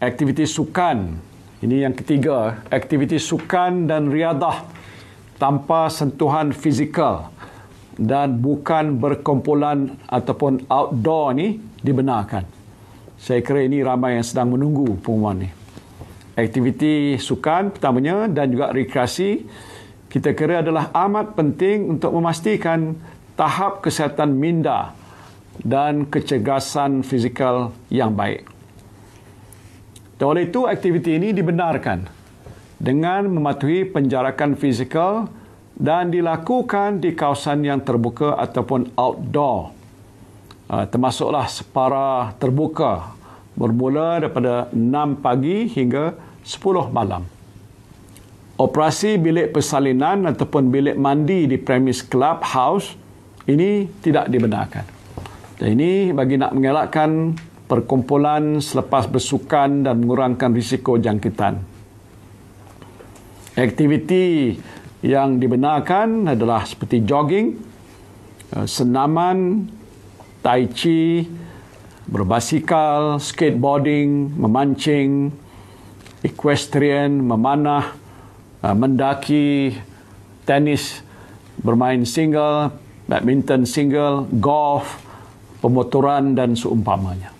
aktiviti sukan. Ini yang ketiga, aktiviti sukan dan riadah tanpa sentuhan fizikal dan bukan berkumpulan ataupun outdoor ni dibenarkan. Saya kira ini ramai yang sedang menunggu pengumuman ini. Aktiviti sukan pertamanya dan juga rekreasi kita kira adalah amat penting untuk memastikan tahap kesihatan minda dan kecergasan fizikal yang baik. Dan oleh itu, aktiviti ini dibenarkan dengan mematuhi penjarakan fizikal dan dilakukan di kawasan yang terbuka ataupun outdoor. Ah, termasuklah separa terbuka bermula daripada 6 pagi hingga 10 malam. Operasi bilik persalinan ataupun bilik mandi di premis clubhouse ini tidak dibenarkan. Dan ini bagi nak mengelakkan perkumpulan selepas bersukan dan mengurangkan risiko jangkitan. Aktiviti yang dibenarkan adalah seperti jogging, eh, senaman, tai chi, berbasikal, skateboarding, memancing, equestrian, memanah, eh, mendaki, tenis, bermain single, badminton single, golf, pemotoran dan seumpamanya.